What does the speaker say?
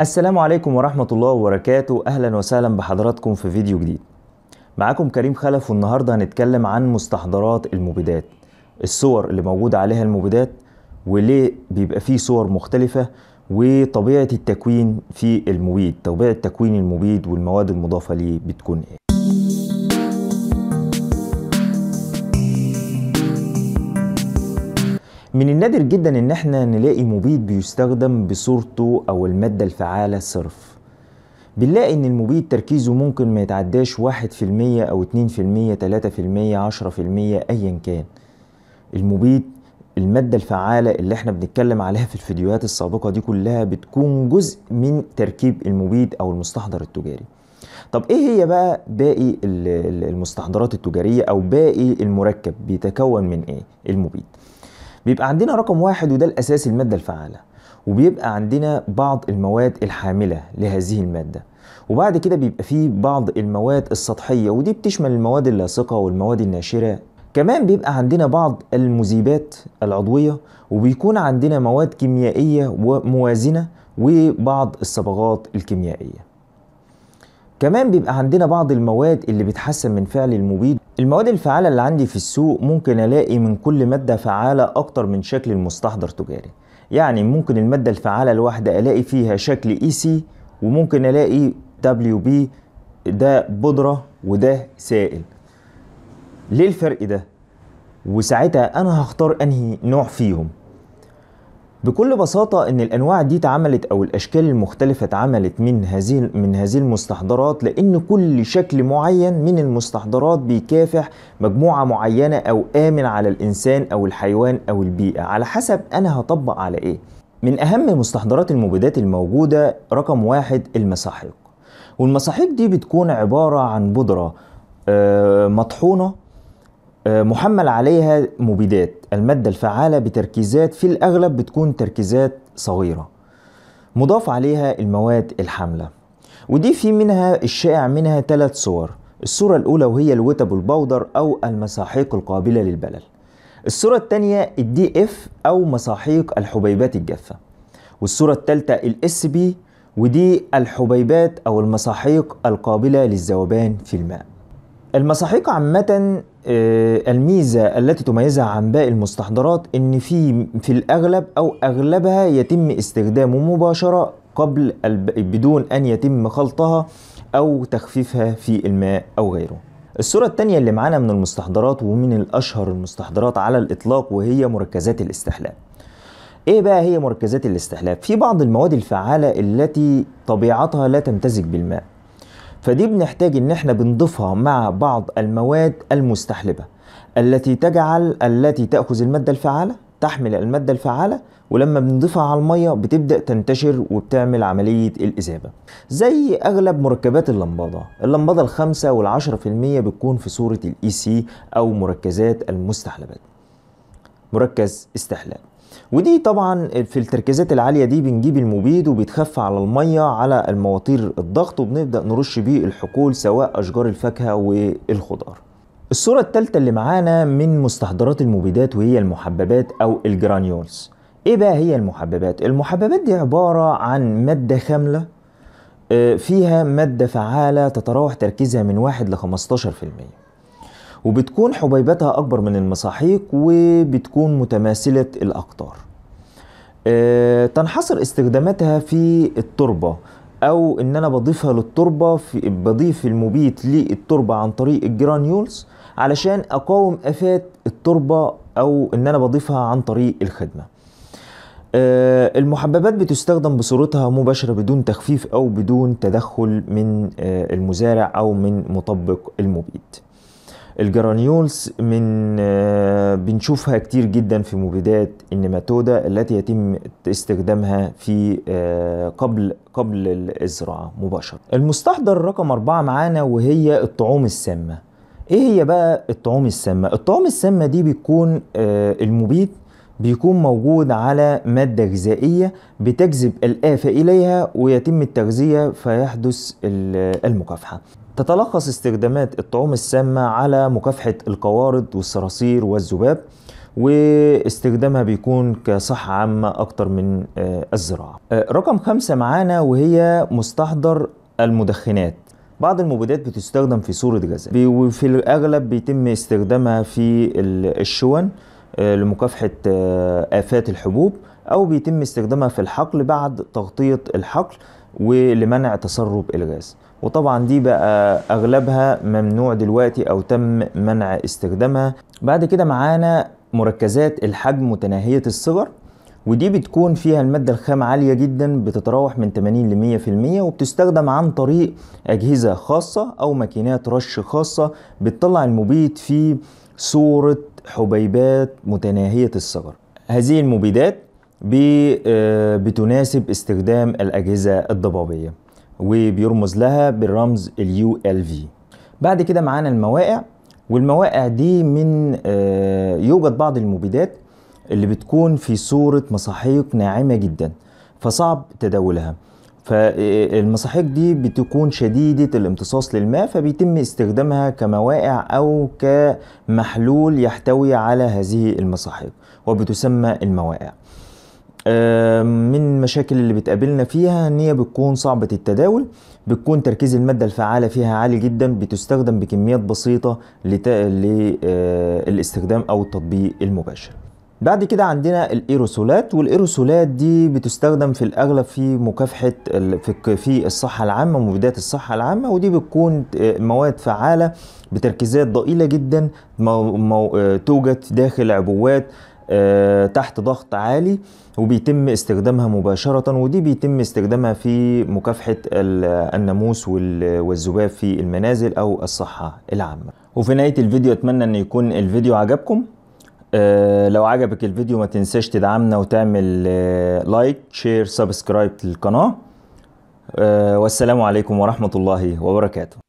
السلام عليكم ورحمة الله وبركاته أهلا وسهلا بحضراتكم في فيديو جديد معاكم كريم خلف والنهاردة هنتكلم عن مستحضرات المبيدات الصور اللي موجودة عليها المبيدات وليه بيبقى فيه صور مختلفة وطبيعة التكوين في المبيد طبيعة تكوين المبيد والمواد المضافة ليه بتكون ايه من النادر جدا ان احنا نلاقي مبيد بيستخدم بصورته او المادة الفعالة صرف بنلاقي ان المبيد تركيزه ممكن ما يتعداش واحد في المية او اتنين في المية تلاتة في المية عشرة في المية ايا كان المبيد المادة الفعالة اللي احنا بنتكلم عليها في الفيديوهات السابقة دي كلها بتكون جزء من تركيب المبيد او المستحضر التجاري طب ايه هي بقى باقي المستحضرات التجارية او باقي المركب بيتكون من ايه المبيد بيبقى عندنا رقم واحد وده الأساس المادة الفعالة وبيبقى عندنا بعض المواد الحاملة لهذه المادة وبعد كده بيبقى فيه بعض المواد السطحية ودي بتشمل المواد اللاصقة والمواد الناشرة كمان بيبقى عندنا بعض المذيبات العضوية وبيكون عندنا مواد كيميائية وموازنة وبعض الصبغات الكيميائية كمان بيبقى عندنا بعض المواد اللي بتحسن من فعل المبيد المواد الفعالة اللي عندي في السوق ممكن ألاقي من كل مادة فعالة أكتر من شكل المستحضر تجاري يعني ممكن المادة الفعالة الواحدة ألاقي فيها شكل إي e سي وممكن ألاقي دبليو بي ده بودرة وده سائل ليه الفرق ده؟ وساعتها أنا هختار أنهي نوع فيهم بكل بساطة إن الأنواع دي اتعملت أو الأشكال المختلفة اتعملت من هذه من هذه المستحضرات لأن كل شكل معين من المستحضرات بيكافح مجموعة معينة أو آمن على الإنسان أو الحيوان أو البيئة على حسب أنا هطبق على إيه. من أهم مستحضرات المبيدات الموجودة رقم واحد المساحيق والمساحيق دي بتكون عبارة عن بودرة آه، مطحونة آه، محمل عليها مبيدات المادة الفعالة بتركيزات في الأغلب بتكون تركيزات صغيرة مضاف عليها المواد الحاملة ودي في منها الشائع منها ثلاث صور الصورة الأولى وهي الوتب البودر أو المساحيق القابلة للبلل الصورة الثانية الدي اف أو مساحيق الحبيبات الجافة والصورة الثالثة الاس بي ودي الحبيبات أو المساحيق القابلة للذوبان في الماء المساحيق عامة آه، الميزة التي تميزها عن باقي المستحضرات إن في في الأغلب أو أغلبها يتم استخدامه مباشرة قبل بدون أن يتم خلطها أو تخفيفها في الماء أو غيره الصورة الثانيه اللي معانا من المستحضرات ومن الأشهر المستحضرات على الإطلاق وهي مركزات الاستحلاب ايه بقى هي مركزات الاستحلاب في بعض المواد الفعالة التي طبيعتها لا تمتزج بالماء فدي بنحتاج ان احنا بنضيفها مع بعض المواد المستحلبه التي تجعل التي تاخذ الماده الفعاله تحمل الماده الفعاله ولما بنضيفها على الميه بتبدا تنتشر وبتعمل عمليه الاذابه زي اغلب مركبات اللمبضه اللمبضه الخمسة والعشرة في المية بتكون في صوره الاي سي e او مركزات المستحلبات مركز استحلال ودي طبعا في التركيزات العالية دي بنجيب المبيد وبيتخفى على المية على المواتير الضغط وبنبدأ نرش بيه الحقول سواء أشجار الفاكهة والخضار الصورة الثالثة اللي معانا من مستحضرات المبيدات وهي المحببات أو الجرانيولز إيه بقى هي المحببات؟ المحببات دي عبارة عن مادة خاملة آه، فيها مادة فعالة تتراوح تركيزها من 1 ل 15% وبتكون حبيبتها أكبر من المساحيق وبتكون متماثلة الأقطار آه، تنحصر استخداماتها في التربة أو إن أنا بضيفها للتربة في بضيف المبيت للتربة عن طريق الجرانيولز علشان أقاوم آفات التربة أو إن أنا بضيفها عن طريق الخدمة آه، المحببات بتستخدم بصورتها مباشرة بدون تخفيف أو بدون تدخل من آه، المزارع أو من مطبق المبيد الجرانيولز من آه، بنشوفها كتير جدا في مبيدات النيماتودا التي يتم استخدامها في آه، قبل قبل الزراعه مباشره. المستحضر رقم أربعة معانا وهي الطعوم السامه. ايه هي بقى الطعوم السامه؟ الطعوم السامه دي بتكون آه، المبيد بيكون موجود على مادة غذائية بتجذب الآفة إليها ويتم التغذية فيحدث المكافحة تتلخص استخدامات الطعوم السامة على مكافحة القوارض والصراصير والذباب واستخدامها بيكون كصحة عامة أكتر من آه، الزراعة آه، رقم خمسة معانا وهي مستحضر المدخنات بعض المبيدات بتستخدم في صورة غازات وفي الأغلب بيتم استخدامها في الشون آه، لمكافحة آفات الحبوب أو بيتم استخدامها في الحقل بعد تغطية الحقل ولمنع تسرب الغاز وطبعا دي بقى اغلبها ممنوع دلوقتي او تم منع استخدامها بعد كده معانا مركزات الحجم متناهيه الصغر ودي بتكون فيها المادة الخام عالية جدا بتتراوح من 80 ل 100% وبتستخدم عن طريق أجهزة خاصة أو ماكينات رش خاصة بتطلع المبيد في صورة حبيبات متناهية الصغر هذه المبيدات آه، بتناسب استخدام الأجهزة الضبابية وبيرمز لها بالرمز اليو ال في بعد كده معانا المواقع والمواقع دي من آه، يوجد بعض المبيدات اللي بتكون في صورة مساحيق ناعمة جدا فصعب تداولها فالمساحيق آه، آه، دي بتكون شديدة الامتصاص للماء فبيتم استخدامها كمواقع أو كمحلول يحتوي على هذه المساحيق وبتسمى المواقع من المشاكل اللي بتقابلنا فيها ان هي بتكون صعبه التداول بتكون تركيز الماده الفعاله فيها عالي جدا بتستخدم بكميات بسيطه للاستخدام آه، او التطبيق المباشر بعد كده عندنا الايروسولات والايروسولات دي بتستخدم في الاغلب في مكافحه في الصحه العامه مبيدات الصحه العامه ودي بتكون آه، مواد فعاله بتركيزات ضئيله جدا آه، توجد داخل عبوات آه، تحت ضغط عالي وبيتم استخدامها مباشرة ودي بيتم استخدامها في مكافحة الناموس والذباب في المنازل أو الصحة العامة وفي نهاية الفيديو أتمنى أن يكون الفيديو عجبكم أه لو عجبك الفيديو ما تنساش تدعمنا وتعمل أه لايك شير سبسكرايب للقناة أه والسلام عليكم ورحمة الله وبركاته